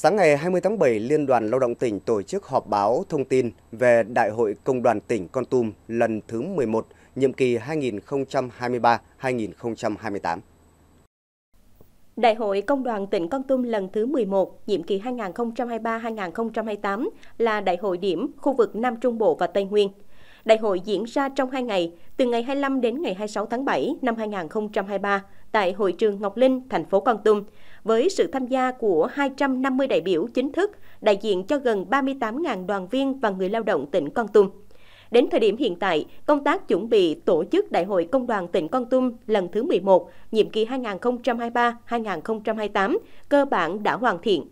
Sáng ngày 20 tháng 7, Liên đoàn Lao động tỉnh tổ chức họp báo thông tin về Đại hội Công đoàn tỉnh Con Tum lần thứ 11, nhiệm kỳ 2023-2028. Đại hội Công đoàn tỉnh Con Tum lần thứ 11, nhiệm kỳ 2023-2028 là đại hội điểm khu vực Nam Trung Bộ và Tây Nguyên – Đại hội diễn ra trong 2 ngày, từ ngày 25 đến ngày 26 tháng 7 năm 2023 tại Hội trường Ngọc Linh, thành phố Con Tum, với sự tham gia của 250 đại biểu chính thức, đại diện cho gần 38.000 đoàn viên và người lao động tỉnh Con Tum. Đến thời điểm hiện tại, công tác chuẩn bị tổ chức Đại hội Công đoàn tỉnh Con Tum lần thứ 11, nhiệm kỳ 2023-2028, cơ bản đã hoàn thiện.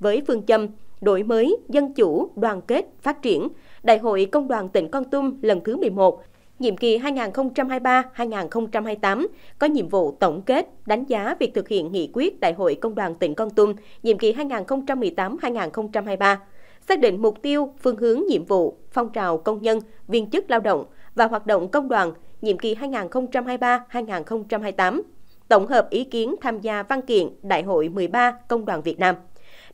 Với phương châm đổi mới, dân chủ, đoàn kết, phát triển, Đại hội Công đoàn tỉnh Con Tum lần thứ 11, nhiệm kỳ 2023-2028 có nhiệm vụ tổng kết, đánh giá việc thực hiện nghị quyết Đại hội Công đoàn tỉnh Con Tum nhiệm kỳ 2018-2023, xác định mục tiêu, phương hướng nhiệm vụ, phong trào công nhân, viên chức lao động và hoạt động công đoàn nhiệm kỳ 2023-2028, tổng hợp ý kiến tham gia văn kiện Đại hội 13 Công đoàn Việt Nam.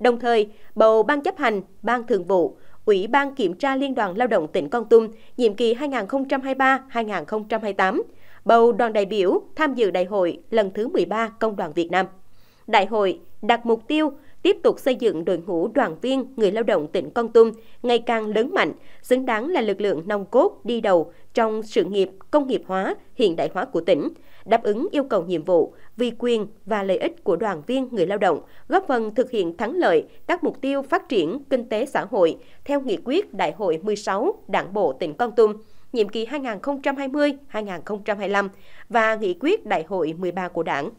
Đồng thời, bầu Ban chấp hành, Ban thường vụ, Ủy ban Kiểm tra Liên đoàn Lao động tỉnh Con Tum, nhiệm kỳ 2023-2028, bầu đoàn đại biểu tham dự đại hội lần thứ 13 Công đoàn Việt Nam. Đại hội đặt mục tiêu tiếp tục xây dựng đội ngũ đoàn viên người lao động tỉnh Con Tum ngày càng lớn mạnh, xứng đáng là lực lượng nông cốt đi đầu trong sự nghiệp công nghiệp hóa, hiện đại hóa của tỉnh, đáp ứng yêu cầu nhiệm vụ, vì quyền và lợi ích của đoàn viên người lao động, góp phần thực hiện thắng lợi các mục tiêu phát triển kinh tế xã hội theo nghị quyết Đại hội 16 Đảng bộ tỉnh Con Tum nhiệm kỳ 2020-2025 và nghị quyết Đại hội 13 của Đảng.